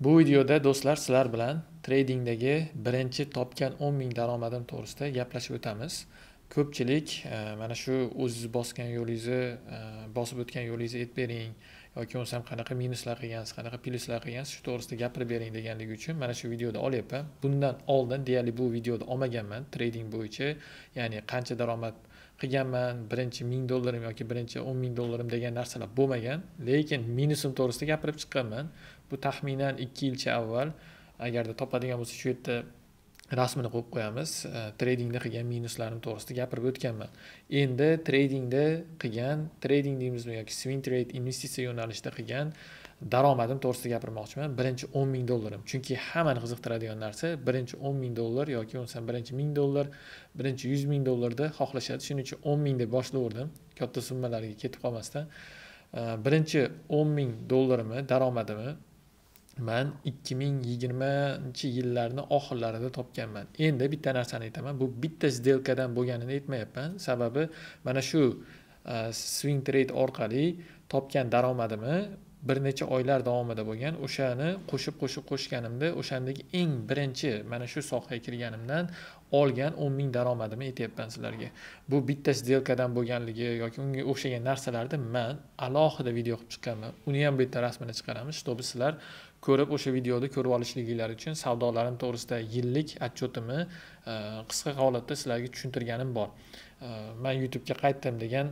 bu videoda do'stlar sizlar bilan tradingdagi birinchi topgan 10 ming daromadim to'g'risida gaplashib o'tamiz ko'pchilik e, mana shu o'zingiz bosgan yo'lingizni e, bosib o'tgan yo'lingizni aytib bering yoki bo'lmasam qanaqa minuslar qilgansiz qanaqa pluslar qilgansiz shu to'g'risida gapirib bering deganligi uchun mana shu videoda olyapman bundan oldin deyarli bu videoda olmaganman trading bo'yicha ya'ni qancha daromad qilganman birinchi ming dollarim yoki birinchi o'n ming dollarim degan narsalar bo'lmagan lekin minusim to'g'risida gapirib chiqqanman bu taxminan ikki yilcha avval agarda topadigan bo'lsa shu yerda rasmini qo'yib qo'yamiz e, treydingda qilgan minuslarim to'g'risida gapirib o'tganman endi treydingda qilgan treyding deymizmi yoki swing trade investitsiya yo'nalishida qilgan daromadim to'g'risida gapirmoqchiman birinchi o'n ming dollarim chunki hammani qiziqtiradigan narsa birinchi o'n ming dollar yoki bo'lmasam birinchi ming dollar birinchi yuz ming dollarda xohlashadi shuning uchun o'n ming deb boshlayverdim katta summalarga ketib qolmasdan birinchi o'n ming dollarimni daromadimni man ikki ming yigirmanchi yillarni oxirlarida topganman endi bitta narsani aytaman bu bitta sdelkadan bo'lganini aytmayapman sababi mana shu e, swing trade orqali topgan daromadimni bir necha oylar davomida bo'lgan o'shani qo'shib qo'shib qo'shganimda o'shandagi eng birinchi mana shu sohaga kirganimdan olgan o'n ming daromadimni aytyapman sizlarga bu bitta sdelkadan bo'lganligi yoki unga o'xshagan narsalarni man alohida video qilib chiqqanman uni ham bitta rasmini chiqaramiz чтобы sizlar ko'rib o'sha videoni ko'rib olishliginglar uchun savdolarim to'g'risida yillik отчетimni э, qisqa holatda sizlarga tushuntirganim bor э, man youtubega qaytdim degan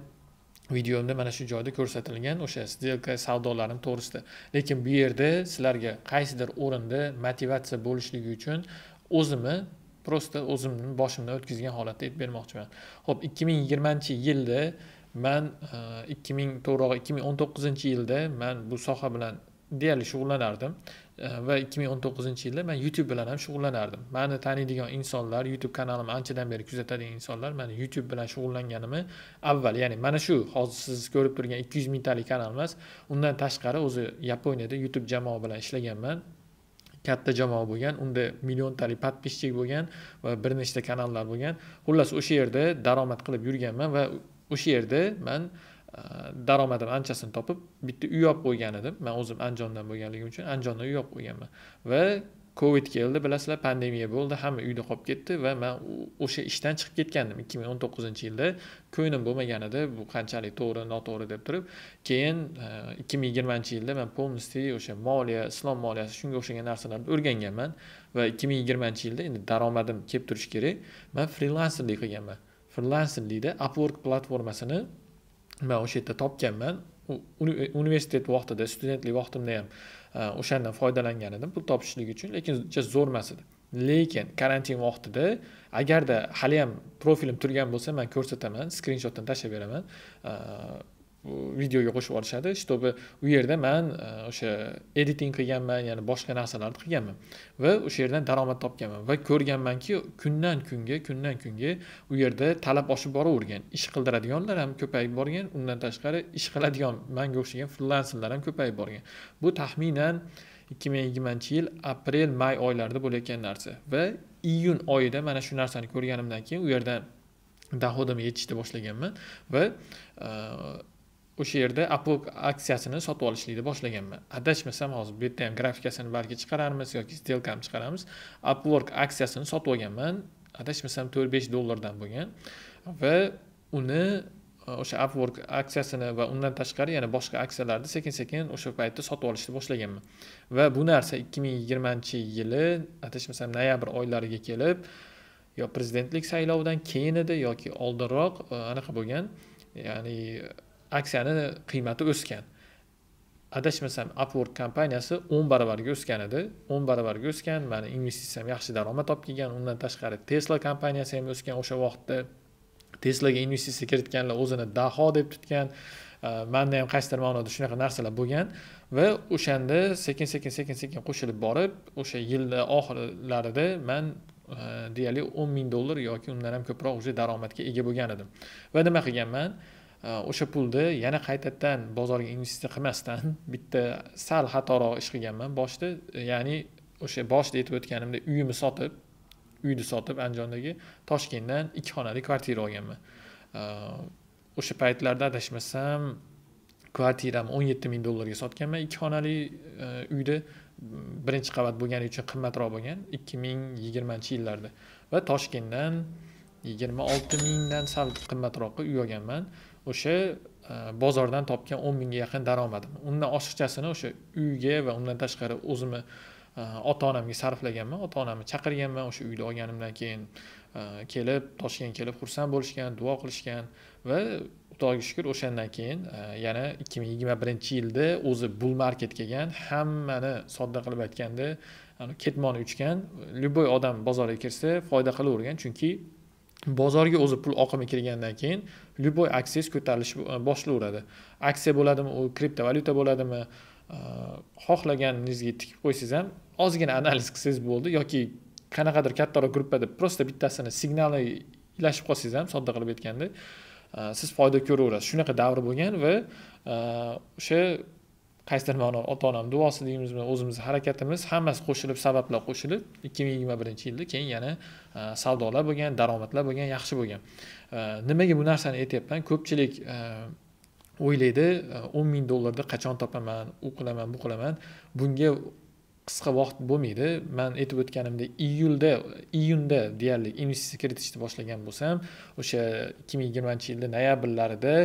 videomda mana shu joyda ko'rsatilgan o'sha сделка savdolarini to'g'risida lekin bu yerda sizlarga qaysidir o'rinda motivatsiya bo'lishligi uchun o'zimni просто o'zimni boshimdan o'tkazgan holatda aytib bermoqchiman ho'p ikki ming yigirmanchi yilda man e, ikki ming to'g'rirog'i ikki ming o'n to'qqizinchi yilda man bu soha bilan deyarli shug'ullanardim va ikki ming o'n to'qqizinchi yilda man youtube bilan ham shug'ullanardim mani taniydigan insonlar youtube kanalimni anchadan beri kuzatadigan insonlar mani youtube bilan shug'ullanganimni avval ya'ni mana shu hozir siz ko'rib turgan ikki yuz mingtalik kanal emas undan tashqari o'zi yaponiyada youtube jamoa bilan ishlaganman katta jamoa bo'lgan unda milliontalik подписчик bo'lgan va bir nechta kanallar bo'lgan xullas o'sha yerda daromad qilib yurganman va o'sha yerda man daromadim anchasini topib bitta uy olib qo'ygan edim man o'zim andijondan bo'lganligim uchun andijonda uy olib qo'yganman va covid keldi bilasizlar pandemiya bo'ldi hamma uyda qolib ketdi va man o'sha ishdan chiqib ketgandim ikki ming o'n to'qqizinchi yilda ko'nglim bo'lmagan edi bu qanchalik to'g'ri noto'g'ri deb turib keyin e, ikki ming yigirmanchi yilda man полностью o'sha moliya islom moliyasi shunga o'xshagan narsalarni o'rganganman va ikki ming yigirmanchi yilda endi daromadim kelib turishi kerak man frilanserlik qilganman frilanserlikda upwork platformasini man o'sha yerda topganman universitet vaqtida studentlik vaqtimda ham e, o'shandan foydalangan edim pul topishlik uchun lekin zo'r emas edi lekin karantin vaqtida agarda haliyam profilim turgan bo'lsa man ko'rsataman skrinshotdan tashlab beraman e, videoga qo'shib olishadi чтобы u yerda man e, o'sha editing qilganman ya'ni boshqa narsalarni qilganman va o'sha yerdan daromad topganman va ko'rganmanki kundan kunga kundan kunga u yerda talab oshib boravergan ish qildiradiganlar ham ko'payib borgan undan tashqari ish qiladigan manga o'xshagan frilanserlar ham ko'payib borgan bu taxminan ikki ming yigirmanchi yil aprel may oylarida bo'layotgan narsa va iyun oyida mana shu narsani ko'rganimdan keyin u yerdan доходim yetishni boshlaganman va e, o'sha yerda apple aksiyasini sotib olishlikni boshlaganman adashmasam hozir bu yerda ham grafikasini balki chiqararmiz yoki stelkami chiqaramiz upwork aksiyasini sotib olganman adashmasam to'rt besh dollardan bo'lgan va uni e, o'sha upwork aksiyasini va undan tashqari yana boshqa aksiyalarni sekin sekin o'sha paytda sotib olishni boshlaganman va bu narsa ikki ming yigirmanchi yili adashmasam noyabr oylariga kelib yo prezidentlik saylovidan keyin edi yoki oldinroq e, anaqa bo'lgan ya'ni aksiyani qiymati o'sgan adashmasam upwork kompaniyasi o'n barobarga o'sgan edi o'n barobarga o'sgan mana investitsiyam yaxshi daromad olib kelgan undan tashqari tesla kompaniyasi ham o'sgan o'sha vaqtda teslaga investitsiya kiritganlar o'zini daho deb tutgan e, manda ham qaysidir ma'noda shunaqa narsalar bo'lgan va o'shanda sekin sekin sekin sekin qo'shilib borib o'sha yilni oxirlarida man e, deyarli o'n ming dollar yoki undan ham ko'proq уже daromadga ega bo'lgan edim va nima qilganman o'sha pulni yana qaytadan bozorga investitsiya qilmasdan bitta sal xatoroq ish qilganman boshida ya'ni o'sha boshida aytib o'tganimda uyimni sotib uyni sotib andijondagi toshkentdan ikki xonali kvartira olganman o'sha paytlarda adashmasam kvartiramni o'n yetti ming dollarga sotganman ikki xonali e, uyni birinchi qavat bo'lgani uchun qimmatroq bo'lgan ikki ming yigirmanchi yillarda va toshkentdan yigirma olti mingdan sal qimmatroqqa uy olganman o'sha e, bozordan topgan o'n mingga yaqin daromadim undan oshiqchasini o'sha uyga va undan tashqari o'zimni e, ota onamga sarflaganman ota onamni chaqirganman o'sha uyni olganimdan keyin e, kelib toshkentga kelib xursand bo'lishgan duo qilishgan va xudoga shukur o'shandan keyin yana ikki ming yigirma birinchi yilda o'zi bull market kelgan hammani sodda qilib aytganda ketmon uchgan любой odam bozorga kirsa foyda qilavergan chunki bozorga o'zi pul oqimi kirgandan keyin любой aksiz ko'tarilish e, boshlayveradi aksiya bo'ladimi u kriptovalyuta bo'ladimi e, xohlaganingizga tikib qo'ysangiz ham ozgina analiz qilsangiz bo'ldi yoki qanaqadir kattaroq gruppada просто bittasini signalni ilashib qolsangiz ham sodda qilib aytganda e, siz foyda ko'raverasiz shunaqa davr bo'lgan va o'sha qaysidir ma'noda ota onam duosi deymiz o'zimizni harakatimiz hammasi qo'shilib sabablar qo'shilib ikki ming yigirma birinchi yilda keyin yana e, savdolar bo'lgan daromadlar bo'lgan yaxshi bo'lgan e, nimaga bu narsani aytyapman ko'pchilik e, o'ylaydi o'n ming dollarni qachon topaman u qilaman bu qilaman bunga qisqa vaqt bo'lmaydi man aytib o'tganimdek iyulda iyunda deyarli investitsiya kiritishni boshlagan bo'lsam o'sha ikki ming yigirmanchi yilni noyabrlarida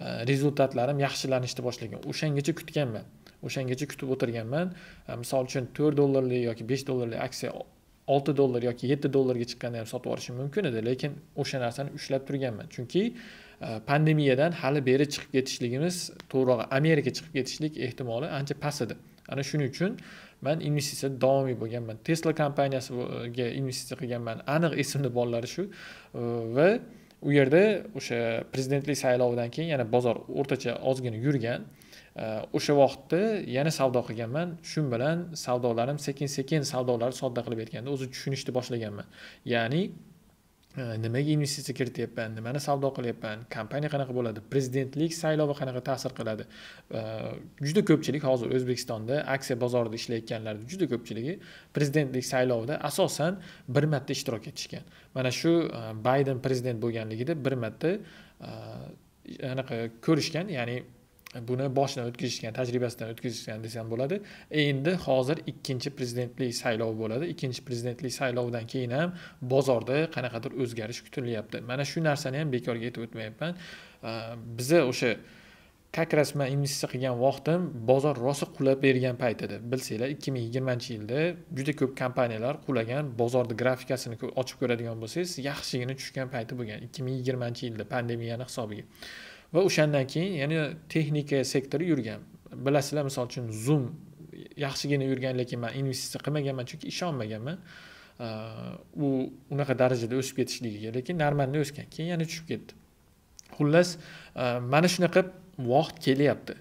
rezultatlarim yaxshilanishni boshlagan o'shangacha kutganman o'shangacha kutib o'tirganman misol uchun to'rt dollarlik yoki besh dollarlik aksiya olti dollar yoki yetti dollarga chiqqanda ham sotib olishim mumkin edi lekin o'sha narsani ushlab turganman chunki pandemiyadan hali beri chiqib ketishligimiz to'g'rirog'i amerika chiqib ketishlik ehtimoli ancha past edi ana shuning uchun man investitsiya davomiy bo'lganman tesla kompaniyasiga investitsiya qilganman aniq esimda bolalari shu э, va u yerda o'sha prezidentlik saylovidan keyin yana bozor o'rtacha ozgina yurgan e, o'sha vaqtda yana savdo qilganman shu bilan savdolarim sekin sekin savdolarni sodda qilib aytganda o'zi tushunishni boshlaganman ya'ni nimaga investitsiya kirityapman nimani savdo qilyapman kompaniya qanaqa bo'ladi prezidentlik saylovi qanaqa ta'sir qiladi juda ko'pchilik hozir o'zbekistonda aksiya bozorida ishlayotganlarni juda ko'pchiligi prezidentlik saylovida asosan bir marta ishtirok etishgan mana shu bayden prezident bo'lganligida bir marta anaqa ko'rishgan ya'ni buni boshidan o'tkazishgan tajribasidan o'tkazishgan desam bo'ladi endi hozir ikkinchi prezidentlik saylovi bo'ladi ikkinchi prezidentlik saylovidan keyin ham bozorda qanaqadir o'zgarish kutilyapti mana shu narsani ham bekorga aytib o'tmayapman biza o'sha man investitsiya qilgan vaqtim bozor rosa qulab bergan payt edi bilsanglar ikki ming yigirmanchi yilda juda ko'p kompaniyalar qulagan bozorni grafikasini ochib ko'radigan bo'lsangiz yaxshigina tushgan payti bo'lgan ikki ming yigirmanchi yilda pandemiyani hisobiga va o'shandan keyin yana texnika sektori yurgan bilasizlar misol uchun zoom yaxshigina yurgan lekin man investitsiya qilmaganman chunki ishonmaganman u unaqa darajada o'sib ketishligiga lekin normalniy o'sgan keyin yana tushib ketdi xullas mana shunaqa vaqt kelyapti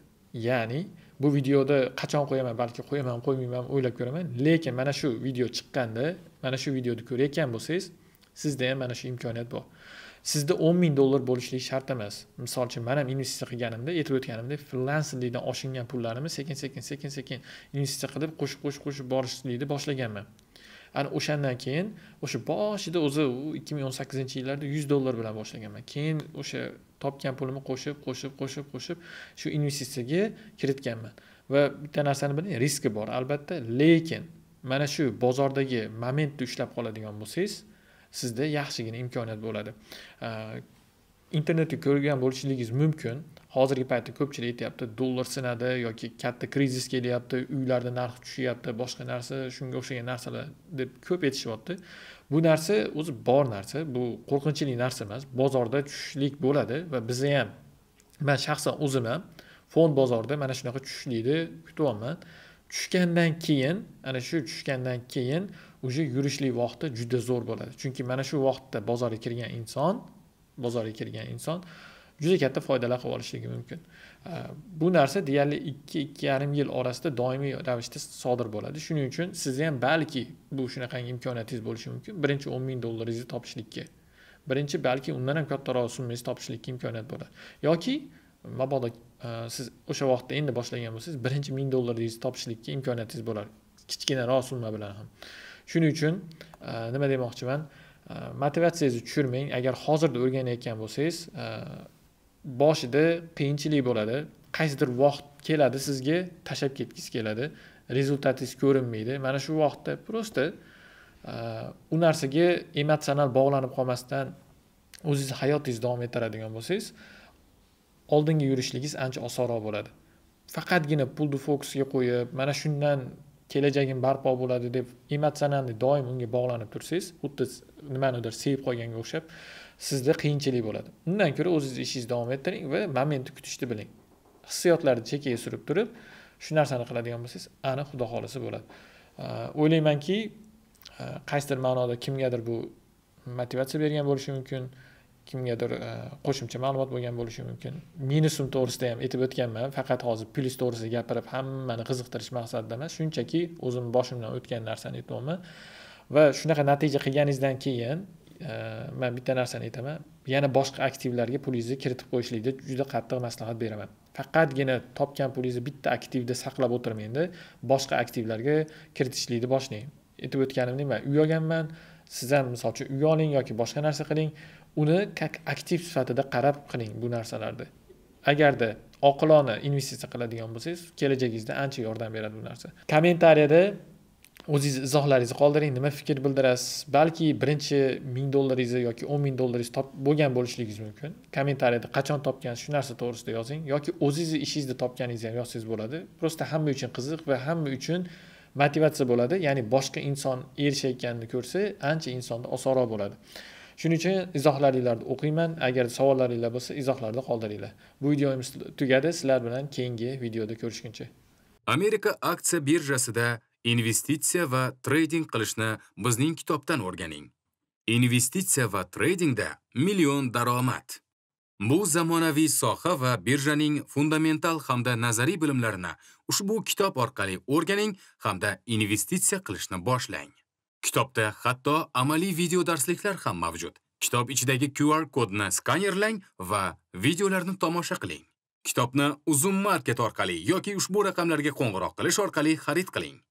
ya'ni bu videoda qachon qo'yaman balki qo'yaman qo'ymayman o'ylab ko'raman lekin mana shu video chiqqanda mana shu videoni ko'rayotgan bo'lsangiz sizda ham mana shu imkoniyat bor sizda o'n ming dollar bo'lishligi shart emas misol uchun man ham investitsiya qilganimda aytib o'tganimdek frilanserlikdan oshingan pullarimni sekin sekin sekin sekin investitsiya qilib qo'shib qo'shib qo'shib borishlikni boshlaganman ana o'shandan keyin o'sha boshida o'zi ikki ming o'n sakkizinchi yillarda yuz dollar bilan boshlaganman keyin o'sha topgan pulimni qo'shib qo'shib qo'shib qo'shib shu investitsiyaga kiritganman va bitta narsani biling riski bor albatta lekin mana shu bozordagi momentni ushlab qoladigan bo'lsangiz sizda yaxshigina imkoniyat bo'ladi internetni ko'rgan bo'lishingiz mumkin hozirgi paytda ko'pchilik aytyapti dollar sinadi yoki katta krizis kelyapti uylarda narx tushyapti boshqa narsa shunga o'xshagan narsalar deb ko'p aytishyapti bu narsa o'zi bor narsa bu qo'rqinchli narsa emas bozorda tushishlik bo'ladi va bizni ham man shaxsan o'zim ham fond bozorida mana shunaqa tushishlikni kutyapman tushgandan keyin ana shu tushgandan keyin уже yurishlik vaqti juda zo'r bo'ladi chunki mana shu vaqtda bozorga kirgan inson bozorga kirgan inson juda katta foydalar qilib olishligi mumkin bu narsa deyarli ikki ikki yarim yil orasida doimiy ravishda sodir bo'ladi shuning uchun sizni ham balki bu shunaqangi imkoniyatingiz bo'lishi mumkin birinchi o'n ming dollaringizni topishlikka birinchi balki undan ham kattaroq summangizni topishlikka imkoniyat bo'ladi yoki mabodo e, siz o'sha vaqtda endi boshlagan bo'lsangiz birinchi ming dollaringizni topishlikka imkoniyatingiz bo'lar kichkinaroq summa bilan ham shuning uchun e, nima demoqchiman e, motivatsiyangizni tushirmang agar hozirda o'rganayotgan bo'lsangiz boshida qiyinchilik bo'ladi qaysidir vaqt keladi sizga tashlab ketgisi keladi rezultatingiz ko'rinmaydi mana shu vaqtda просто u narsaga emotsional bog'lanib qolmasdan o'zingizni hayotingizni davom ettiradigan bo'lsangiz oldinga yurishligingiz ancha osonroq bo'ladi faqatgina pulni fokusga qo'yib mana shundan kelajagim barpo bo'ladi deb emotsionalni doim unga bog'lanib tursangiz xuddi nimanidir sevib qolganga o'xshab sizda qiyinchilik bo'ladi undan ko'ra o'zingizni ishingizni davom ettiring va momentni kutishni biling hissiyotlarni chekkaga surib turib shu narsani qiladigan bo'lsangiz ani xudo xohlasa bo'ladi o'ylaymanki qaysidir ma'noda kimgadir bu motivatsiya bergan bo'lishi mumkin kimgadir e, qo'shimcha ma'lumot bo'lgan bo'lishi mumkin minusim to'g'risida ham aytib o'tganman faqat hozir plyus to'g'risida gapirib hammani qiziqtirish maqsadida emas shunchaki o'zimni boshimdan o'tgan narsani aytyapman va shunaqa natija qilganingizdan keyin e, man bitta narsani aytaman yana boshqa aktivlarga pulingizni kiritib qo'yishlikni juda qattiq maslahat beraman faqatgina topgan pulingizni bitta aktivda saqlab o'tirmangda boshqa aktivlarga kiritishlikni boshlang aytib o'tganimdek man uy olganman siz ham misol uchun uy oling yoki boshqa narsa qiling uni aktiv sifatida qarab qiling bu narsalarni agarda oqilona investitsiya qiladigan bo'lsangiz kelajagingizda ancha yordam beradi bu narsa kommentariyada o'zingizni izohlaringizni qoldiring nima fikr bildirasiz balki birinchi ming dollaringizni yoki o'n ming dollaringiz top bo'lgan bo'lishligingiz mumkin kommentariyada qachon topgansiz shu narsa to'g'risida yozing yoki o'zingizni ishingizni topganingizni ham yozsangiz bo'ladi просто hamma uchun qiziq va hamma uchun motivatsiya bo'ladi ya'ni boshqa inson erishayotganini ko'rsa ancha insonda osonroq bo'ladi shuning uchun izohlaringlarni o'qiyman agar savollaringlar bo'lsa izohlarda qoldiringlar bu videomiz tugadi sizlar bilan keyingi videoda ko'rishguncha amerika aksiya birjasida investitsiya va treyding qilishni bizning kitobdan o'rganing investitsiya va treydingda million daromad Bu zamonaviy soha va birjaning fundamental hamda nazariy bilimlarini ushbu kitob orqali o'rganing hamda investitsiya qilishni boshlang. Kitobda hatto amaliy video darsliklar ham mavjud. Kitob ichidagi QR kodni skanerlang va videolarni tomosha qiling. Kitobni Uzum market orqali yoki ushbu raqamlarga qo'ng'iroq qilish orqali xarid qiling.